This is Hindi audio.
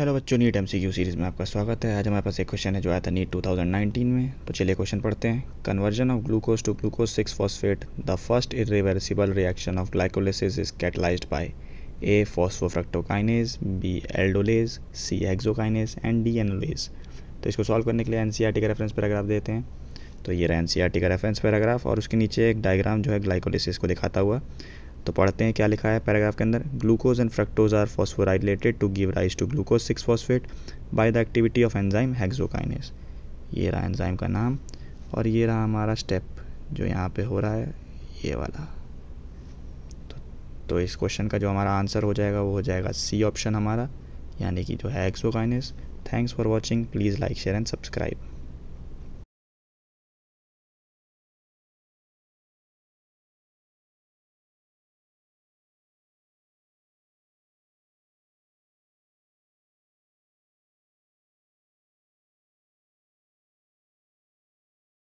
हेलो बच्चों नीट एम सी सीरीज़ में आपका स्वागत है आज हमारे पास एक क्वेश्चन है जो आया था नीट 2019 में तो चलिए क्वेश्चन पढ़ते हैं conversion of glucose to glucose six phosphate the first irreversible reaction of glycolysis is catalysed by A phosphofructokinase B aldolase C exokinase and D enolase तो इसको सॉल्व करने के लिए एन e का रेफरेंस पैराग्राफ देते हैं तो ये रहा एन e का रेफरेंस पैराग्राफ और उसके नीचे एक डायग्राम जो है ग्लाइकोलिसिस को दिखाता हुआ तो पढ़ते हैं क्या लिखा है पैराग्राफ के अंदर glucose and fructose are phosphorylated to give rise to glucose six phosphate by the activity of enzyme hexokinase ये रहा एनजाइम का नाम और ये रहा हमारा स्टेप जो यहाँ पे हो रहा है ये वाला तो, तो इस क्वेश्चन का जो हमारा आंसर हो जाएगा वो हो जाएगा सी ऑप्शन हमारा यानी कि जो है exokinase thanks for watching please like share and subscribe